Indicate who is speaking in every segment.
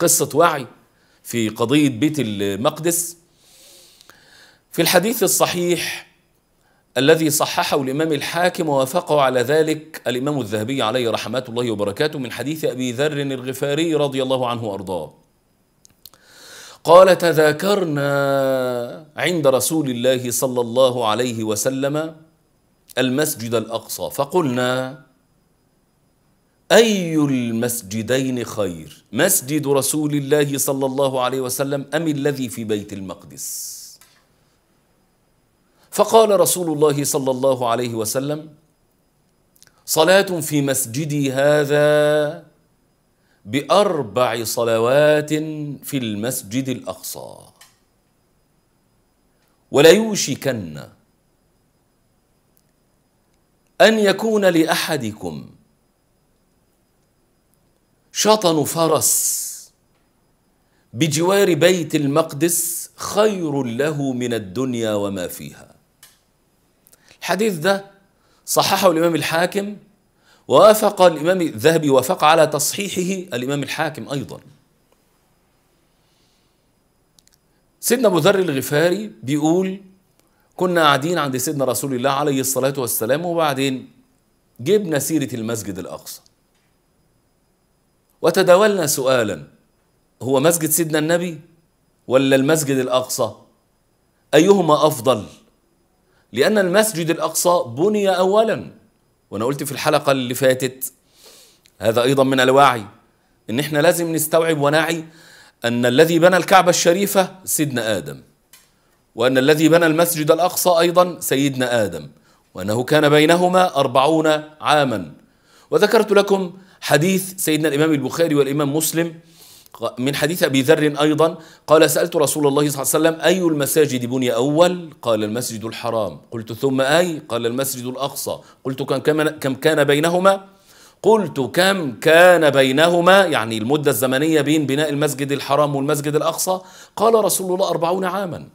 Speaker 1: قصة وعي في قضية بيت المقدس في الحديث الصحيح الذي صححه الإمام الحاكم ووافقه على ذلك الإمام الذهبي عليه رحمة الله وبركاته من حديث أبي ذر الغفاري رضي الله عنه وأرضاه قال تذاكرنا عند رسول الله صلى الله عليه وسلم المسجد الأقصى فقلنا أي المسجدين خير مسجد رسول الله صلى الله عليه وسلم أم الذي في بيت المقدس فقال رسول الله صلى الله عليه وسلم صلاة في مسجدي هذا بأربع صلوات في المسجد الأقصى يوشكن أن يكون لأحدكم شطن فرس بجوار بيت المقدس خير له من الدنيا وما فيها الحديث ده صححه الإمام الحاكم وافق الإمام الذهبي وافق على تصحيحه الإمام الحاكم أيضا سيدنا أبو ذر الغفاري بيقول كنا قاعدين عند سيدنا رسول الله عليه الصلاة والسلام وبعدين جبنا سيرة المسجد الأقصى وتداولنا سؤالا هو مسجد سيدنا النبي ولا المسجد الاقصى ايهما افضل لان المسجد الاقصى بني اولا وانا قلت في الحلقه اللي فاتت هذا ايضا من الوعي ان احنا لازم نستوعب ونعي ان الذي بنى الكعبه الشريفه سيدنا ادم وان الذي بنى المسجد الاقصى ايضا سيدنا ادم وانه كان بينهما اربعون عاما وذكرت لكم حديث سيدنا الإمام البخاري والإمام مسلم من حديث أبي ذر أيضا قال سألت رسول الله صلى الله عليه وسلم أي المساجد بني أول قال المسجد الحرام قلت ثم أي قال المسجد الأقصى قلت كم كان بينهما قلت كم كان بينهما يعني المدة الزمنية بين بناء المسجد الحرام والمسجد الأقصى قال رسول الله أربعون عاما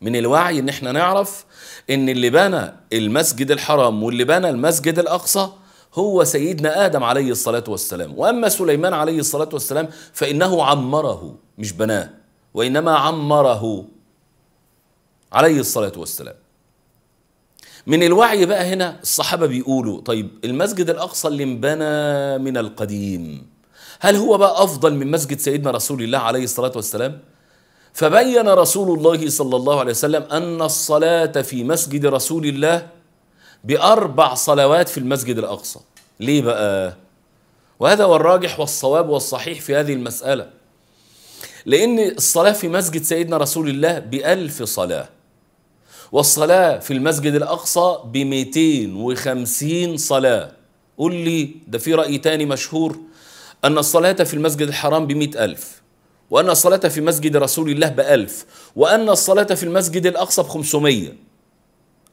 Speaker 1: من الوعي ان احنا نعرف ان اللي بنى المسجد الحرام واللي بنى المسجد الاقصى هو سيدنا آدم عليه الصلاة والسلام وأما سليمان عليه الصلاة والسلام فإنه عمره مش بناه وإنما عمره عليه الصلاة والسلام من الوعي بقى هنا الصحابة بيقولوا طيب المسجد الأقصى اللي انبنى من القديم هل هو بقى أفضل من مسجد سيدنا رسول الله عليه الصلاة والسلام؟ فبين رسول الله صلى الله عليه وسلم أن الصلاة في مسجد رسول الله بأربع صلوات في المسجد الأقصى ليه بقى؟ وهذا هو الراجح والصواب والصحيح في هذه المسألة لأن الصلاة في مسجد سيدنا رسول الله بألف صلاة والصلاة في المسجد الأقصى بمئتين وخمسين صلاة قول لي ده في رأي تاني مشهور أن الصلاة في المسجد الحرام بمئة ألف وأن الصلاة في مسجد رسول الله بألف وأن الصلاة في المسجد الأقصى بخمسمية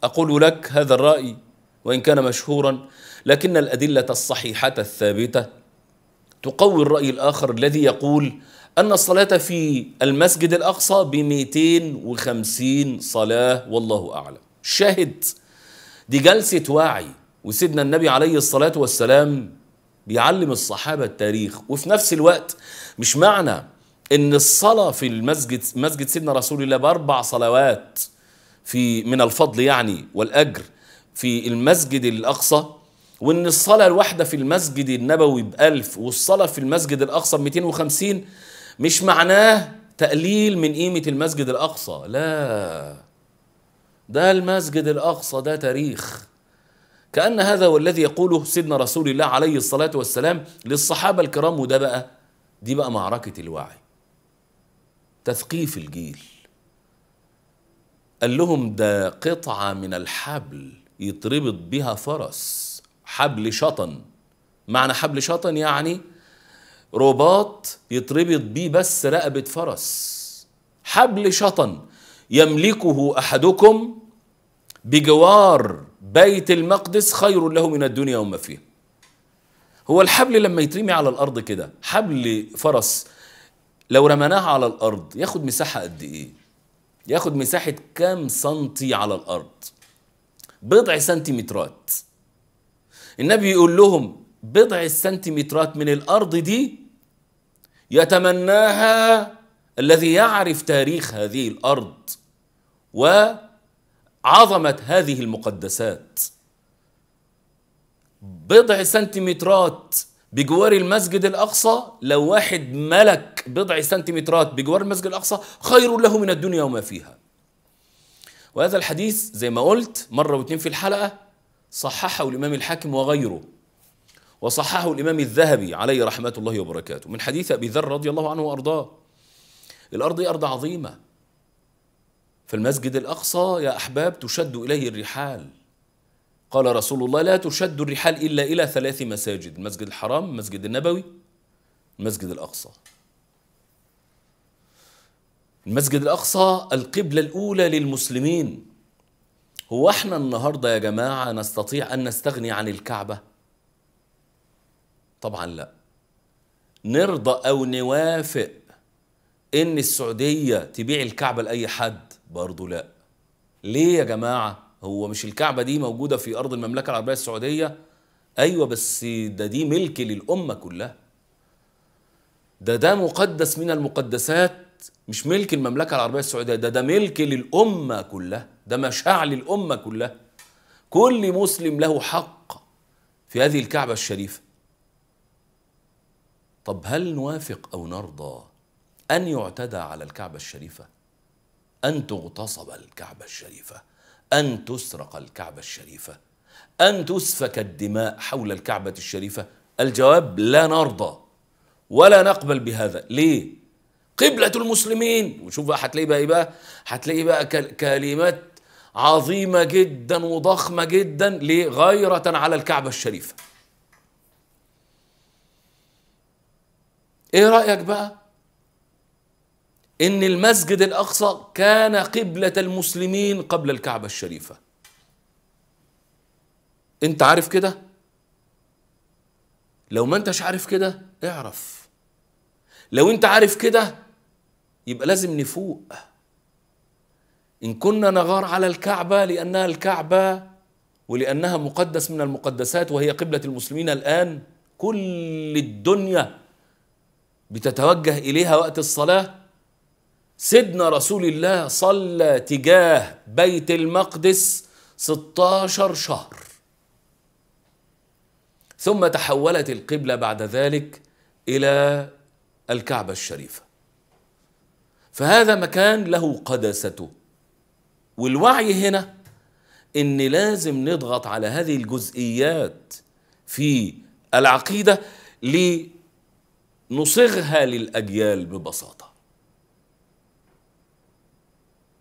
Speaker 1: أقول لك هذا الرأي وإن كان مشهورا لكن الأدلة الصحيحة الثابتة تقوي الرأي الآخر الذي يقول أن الصلاة في المسجد الأقصى ب 250 صلاة والله أعلم شاهد دي جلسة وعي وسيدنا النبي عليه الصلاة والسلام بيعلم الصحابة التاريخ وفي نفس الوقت مش معنى ان الصلاة في المسجد مسجد سيدنا رسول الله بأربع صلوات في من الفضل يعني والأجر في المسجد الأقصى وإن الصلاة الواحدة في المسجد النبوي بألف والصلاة في المسجد الأقصى ب 250 مش معناه تقليل من قيمة المسجد الأقصى لا ده المسجد الأقصى ده تاريخ كأن هذا هو الذي يقوله سيدنا رسول الله عليه الصلاة والسلام للصحابة الكرام وده بقى دي بقى معركة الوعي تثقيف الجيل قال لهم ده قطعة من الحبل يتربط بها فرس حبل شطن معنى حبل شطن يعني رباط يتربط بيه بس رقبة فرس حبل شطن يملكه أحدكم بجوار بيت المقدس خير له من الدنيا وما فيها هو الحبل لما يترمي على الأرض كده حبل فرس لو رمناه على الأرض ياخد مساحة قد إيه ياخد مساحة كام سنتي على الأرض بضع سنتيمترات النبي يقول لهم بضع السنتيمترات من الأرض دي يتمناها الذي يعرف تاريخ هذه الأرض وعظمة هذه المقدسات بضع سنتيمترات بجوار المسجد الأقصى لو واحد ملك بضع سنتيمترات بجوار المسجد الأقصى خير له من الدنيا وما فيها وهذا الحديث زي ما قلت مرة واتنين في الحلقة صححه الإمام الحاكم وغيره وصححه الإمام الذهبي عليه رحمة الله وبركاته من حديث أبي ذر رضي الله عنه وأرضاه الأرض أرض عظيمة فالمسجد الأقصى يا أحباب تشد إليه الرحال قال رسول الله لا تشد الرحال إلا إلى ثلاث مساجد المسجد الحرام المسجد النبوي المسجد الأقصى المسجد الأقصى القبلة الأولى للمسلمين هو احنا النهاردة يا جماعة نستطيع أن نستغني عن الكعبة طبعا لا نرضى أو نوافق ان السعودية تبيع الكعبة لأي حد برضو لا ليه يا جماعة هو مش الكعبة دي موجودة في أرض المملكة العربية السعودية أيوة بس ده دي ملك للأمة كلها ده ده مقدس من المقدسات مش ملك المملكة العربية السعودية ده ده ملك للأمة كلها ده مشاع للأمة كلها كل مسلم له حق في هذه الكعبة الشريفة طب هل نوافق أو نرضى أن يعتدى على الكعبة الشريفة أن تغتصب الكعبة الشريفة أن تسرق الكعبة الشريفة أن تسفك الدماء حول الكعبة الشريفة الجواب لا نرضى ولا نقبل بهذا ليه قبلة المسلمين وشوف بقى هتلاقي بقى ايه بقى هتلاقي بقى كلمات عظيمة جدا وضخمة جدا ليه غيرة على الكعبة الشريفة ايه رأيك بقى ان المسجد الاقصى كان قبله المسلمين قبل الكعبه الشريفه انت عارف كده لو ما انتش عارف كده اعرف لو انت عارف كده يبقى لازم نفوق ان كنا نغار على الكعبه لانها الكعبه ولانها مقدس من المقدسات وهي قبله المسلمين الان كل الدنيا بتتوجه اليها وقت الصلاه سيدنا رسول الله صلى تجاه بيت المقدس 16 شهر ثم تحولت القبلة بعد ذلك إلى الكعبة الشريفة فهذا مكان له قدسته والوعي هنا ان لازم نضغط على هذه الجزئيات في العقيده لنصغها للاجيال ببساطه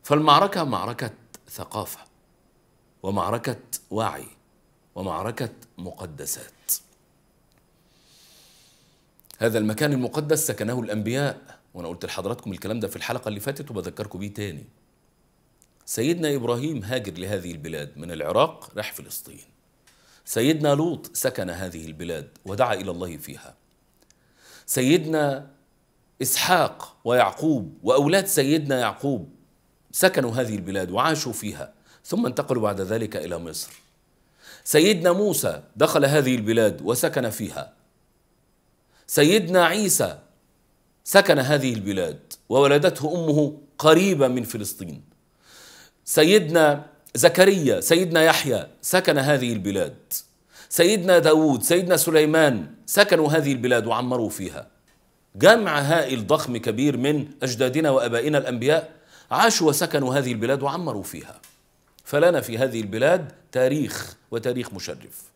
Speaker 1: فالمعركة معركة ثقافة ومعركة وعي ومعركة مقدسات هذا المكان المقدس سكنه الأنبياء وأنا قلت لحضراتكم الكلام ده في الحلقة اللي فاتت وبذكركم بيه تاني سيدنا إبراهيم هاجر لهذه البلاد من العراق راح فلسطين سيدنا لوط سكن هذه البلاد ودعا إلى الله فيها سيدنا إسحاق ويعقوب وأولاد سيدنا يعقوب سكنوا هذه البلاد وعاشوا فيها ثم انتقلوا بعد ذلك إلى مصر سيدنا موسى دخل هذه البلاد وسكن فيها سيدنا عيسى سكن هذه البلاد وولدته أمه قريبة من فلسطين سيدنا زكريا سيدنا يحيى سكن هذه البلاد سيدنا داود سيدنا سليمان سكنوا هذه البلاد وعمروا فيها جمع هائل ضخم كبير من أجدادنا وأبائنا الأنبياء عاشوا وسكنوا هذه البلاد وعمروا فيها فلنا في هذه البلاد تاريخ وتاريخ مشرف